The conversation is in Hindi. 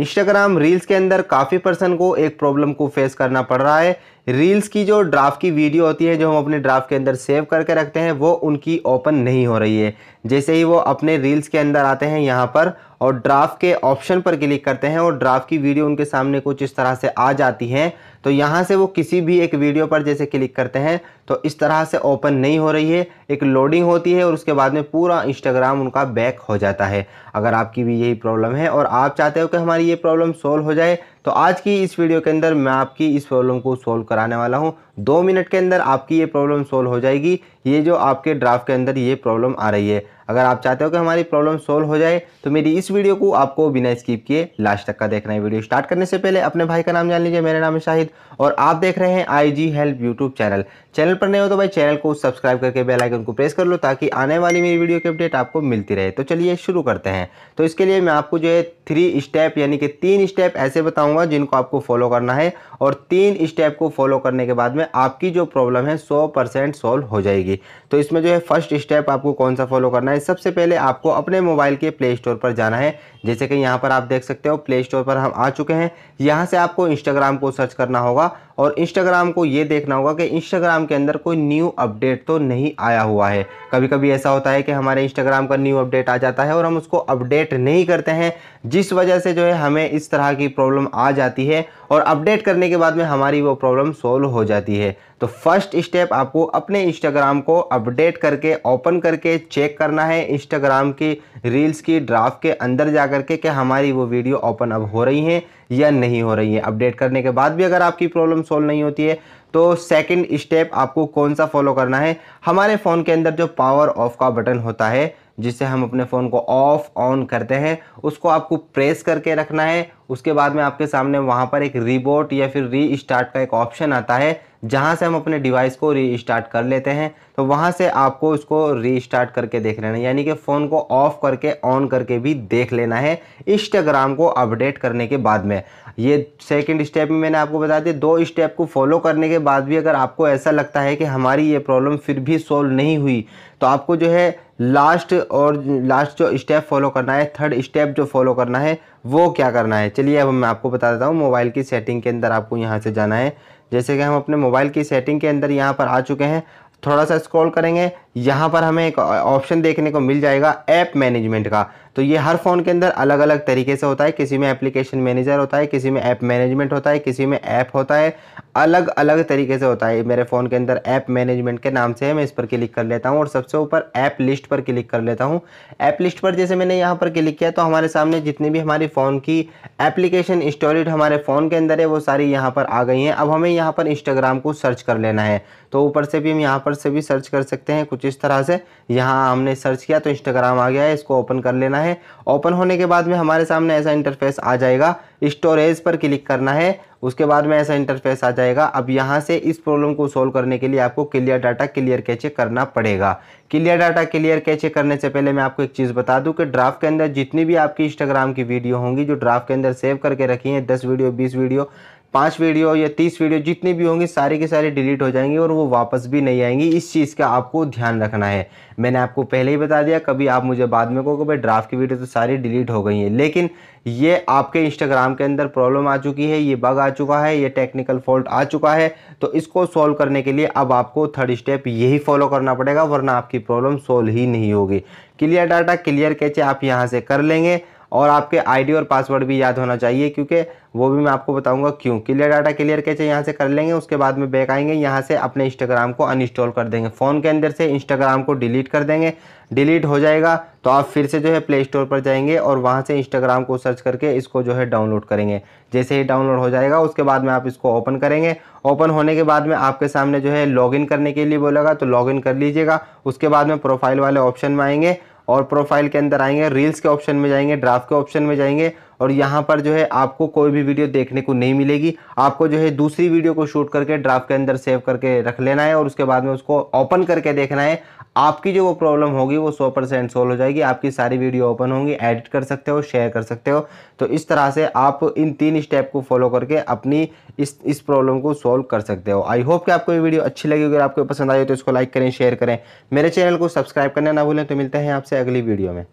इंस्टाग्राम रील्स के अंदर काफ़ी पर्सन को एक प्रॉब्लम को फेस करना पड़ रहा है रील्स की जो ड्राफ्ट की वीडियो होती है जो हम अपने ड्राफ्ट के अंदर सेव करके रखते हैं वो उनकी ओपन नहीं हो रही है जैसे ही वो अपने रील्स के अंदर आते हैं यहाँ पर और ड्राफ्ट के ऑप्शन पर क्लिक करते हैं और ड्राफ्ट की वीडियो उनके सामने कुछ इस तरह से आ जाती है तो यहाँ से वो किसी भी एक वीडियो पर जैसे क्लिक करते हैं तो इस तरह से ओपन नहीं हो रही है एक लोडिंग होती है और उसके बाद में पूरा इंस्टाग्राम उनका बैक हो जाता है अगर आपकी भी यही प्रॉब्लम है और आप चाहते हो कि हमारी ये प्रॉब्लम सोल्व हो जाए तो आज की इस वीडियो के अंदर मैं आपकी इस प्रॉब्लम को सोल्व कराने वाला हूँ दो मिनट के अंदर आपकी ये प्रॉब्लम सॉल्व हो जाएगी ये जो आपके ड्राफ्ट के अंदर ये प्रॉब्लम आ रही है अगर आप चाहते हो कि हमारी प्रॉब्लम सोल्व हो जाए तो मेरी इस वीडियो को आपको बिना स्किप किए लास्ट तक का देखना है वीडियो स्टार्ट करने से पहले अपने भाई का नाम जान लीजिए मेरा नाम है शाहिद और आप देख रहे हैं I G help YouTube channel channel पर नहीं हो तो भाई चैनल को सब्सक्राइब करके बेल आइकन को प्रेस कर लो ताकि आने वाली मेरी वीडियो की अपडेट आपको मिलती रहे तो चलिए शुरू करते हैं तो इसके लिए मैं आपको जो है थ्री स्टेप यानी कि तीन स्टेप ऐसे बताऊंगा जिनको आपको फॉलो करना है और तीन स्टेप को फॉलो करने के बाद में आपकी जो प्रॉब्लम है सौ परसेंट सॉल्व हो जाएगी तो इसमें जो है फर्स्ट स्टेप आपको कौन सा फॉलो करना है है सबसे पहले आपको अपने मोबाइल के प्ले स्टोर पर जाना है जैसे कि यहाँ पर आप देख सकते हो प्ले स्टोर पर हम आ चुके हैं यहाँ से आपको इंस्टाग्राम को सर्च करना होगा और इंस्टाग्राम को ये देखना होगा कि इंस्टाग्राम के अंदर कोई न्यू अपडेट तो नहीं आया हुआ है कभी कभी ऐसा होता है कि हमारे इंस्टाग्राम का न्यू अपडेट आ जाता है और हम उसको अपडेट नहीं करते हैं जिस वजह से जो है हमें इस तरह की प्रॉब्लम आ जाती है और अपडेट करने के बाद में हमारी वो प्रॉब्लम सोल्व हो जाती है तो फर्स्ट स्टेप आपको अपने इंस्टाग्राम को अपडेट करके ओपन करके चेक करना है इंस्टाग्राम की रील्स की ड्राफ्ट के अंदर जा करके कि हमारी वो वीडियो ओपन अब हो रही हैं या नहीं हो रही है अपडेट करने के बाद भी अगर आपकी प्रॉब्लम सॉल्व नहीं होती है तो सेकंड स्टेप आपको कौन सा फॉलो करना है हमारे फ़ोन के अंदर जो पावर ऑफ का बटन होता है जिससे हम अपने फ़ोन को ऑफ़ ऑन करते हैं उसको आपको प्रेस करके रखना है उसके बाद में आपके सामने वहाँ पर एक रिबोट या फिर री स्टार्ट का एक ऑप्शन आता है जहाँ से हम अपने डिवाइस को री स्टार्ट कर लेते हैं तो वहाँ से आपको इसको री स्टार्ट करके देख लेना है यानी कि फ़ोन को ऑफ़ करके ऑन करके भी देख लेना है इंस्टाग्राम को अपडेट करने के बाद में ये सेकंड स्टेप में मैंने आपको बता दिया दो स्टेप को फॉलो करने के बाद भी अगर आपको ऐसा लगता है कि हमारी ये प्रॉब्लम फिर भी सॉल्व नहीं हुई तो आपको जो है लास्ट और लास्ट जो स्टेप फॉलो करना है थर्ड स्टेप जो फॉलो करना है वो क्या करना है चलिए अब मैं आपको बता देता हूँ मोबाइल की सेटिंग के अंदर आपको यहाँ से जाना है जैसे कि हम अपने मोबाइल की सेटिंग के अंदर यहाँ पर आ चुके हैं थोड़ा सा स्क्रॉल करेंगे यहाँ पर हमें एक ऑप्शन देखने को मिल जाएगा ऐप मैनेजमेंट का तो ये हर फ़ोन के अंदर अलग अलग तरीके से होता है किसी में एप्लीकेशन मैनेजर होता है किसी में ऐप मैनेजमेंट होता है किसी में ऐप होता है अलग अलग तरीके से होता है मेरे फ़ोन के अंदर ऐप मैनेजमेंट के नाम से है मैं इस पर क्लिक कर लेता हूँ और सबसे ऊपर ऐप लिस्ट पर क्लिक कर लेता हूँ ऐप लिस्ट पर जैसे मैंने यहाँ पर क्लिक किया तो हमारे सामने जितनी भी हमारी फ़ोन की एप्लीकेशन स्टोरेज हमारे फ़ोन के अंदर है वो सारी यहाँ पर आ गई हैं अब हमें यहाँ पर इंस्टाग्राम को सर्च कर लेना है तो ऊपर से भी हम यहाँ पर से भी सर्च कर सकते हैं कुछ कुछ इस तरह से यहाँ हमने सर्च किया तो इंस्टाग्राम आ गया है इसको ओपन कर लेना है ओपन होने के बाद में हमारे सामने ऐसा इंटरफेस आ जाएगा स्टोरेज पर क्लिक करना है उसके बाद में ऐसा इंटरफेस आ जाएगा अब यहाँ से इस प्रॉब्लम को सोल्व करने के लिए आपको क्लियर डाटा क्लियर कैचे करना पड़ेगा क्लियर डाटा क्लियर कैचे करने से पहले मैं आपको एक चीज़ बता दूं कि ड्राफ्ट के अंदर जितनी भी आपकी इंस्टाग्राम की वीडियो होंगी जो ड्राफ्ट के अंदर सेव करके रखी हैं दस वीडियो बीस वीडियो पाँच वीडियो या तीस वीडियो जितनी भी होंगी सारी के सारे डिलीट हो जाएंगी और वो वापस भी नहीं आएंगी इस चीज़ का आपको ध्यान रखना है मैंने आपको पहले ही बता दिया कभी आप मुझे बाद में कहो कि भाई ड्राफ्ट की वीडियो तो सारी डिलीट हो गई है लेकिन ये आपके इंस्टाग्राम के अंदर प्रॉब्लम आ चुकी है ये बग आ चुका है ये टेक्निकल फॉल्ट आ चुका है तो इसको सॉल्व करने के लिए अब आपको थर्ड स्टेप यही फॉलो करना पड़ेगा वरना आपकी प्रॉब्लम सॉल्व ही नहीं होगी क्लियर डाटा क्लियर कैचे आप यहाँ से कर लेंगे और आपके आईडी और पासवर्ड भी याद होना चाहिए क्योंकि वो भी मैं आपको बताऊंगा क्यों क्लियर डाटा क्लियर कैसे यहाँ से कर लेंगे उसके बाद में बैक आएंगे यहाँ से अपने इंस्टाग्राम को अनइंस्टॉल कर देंगे फ़ोन के अंदर से इंस्टाग्राम को डिलीट कर देंगे डिलीट हो जाएगा तो आप फिर से जो है प्ले स्टोर पर जाएंगे और वहाँ से इंस्टाग्राम को सर्च करके इसको जो है डाउनलोड करेंगे जैसे ही डाउनलोड हो जाएगा उसके बाद में आप इसको ओपन करेंगे ओपन होने के बाद में आपके सामने जो है लॉगिन करने के लिए बोलेगा तो लॉगिन कर लीजिएगा उसके बाद में प्रोफाइल वाले ऑप्शन में आएंगे और प्रोफाइल के अंदर आएंगे रील्स के ऑप्शन में जाएंगे ड्राफ्ट के ऑप्शन में जाएंगे और यहाँ पर जो है आपको कोई भी वीडियो देखने को नहीं मिलेगी आपको जो है दूसरी वीडियो को शूट करके ड्राफ्ट के अंदर सेव करके रख लेना है और उसके बाद में उसको ओपन करके देखना है आपकी जो वो प्रॉब्लम होगी वो सौ परसेंट सोल्व हो जाएगी आपकी सारी वीडियो ओपन होंगी एडिट कर सकते हो शेयर कर सकते हो तो इस तरह से आप इन तीन स्टेप को फॉलो करके अपनी इस इस प्रॉब्लम को सॉल्व कर सकते हो आई होप कि आपको ये वीडियो अच्छी लगी अगर आपको पसंद आई तो इसको लाइक करें शेयर करें मेरे चैनल को सब्सक्राइब करना ना भूलें तो मिलते हैं आपसे अगली वीडियो में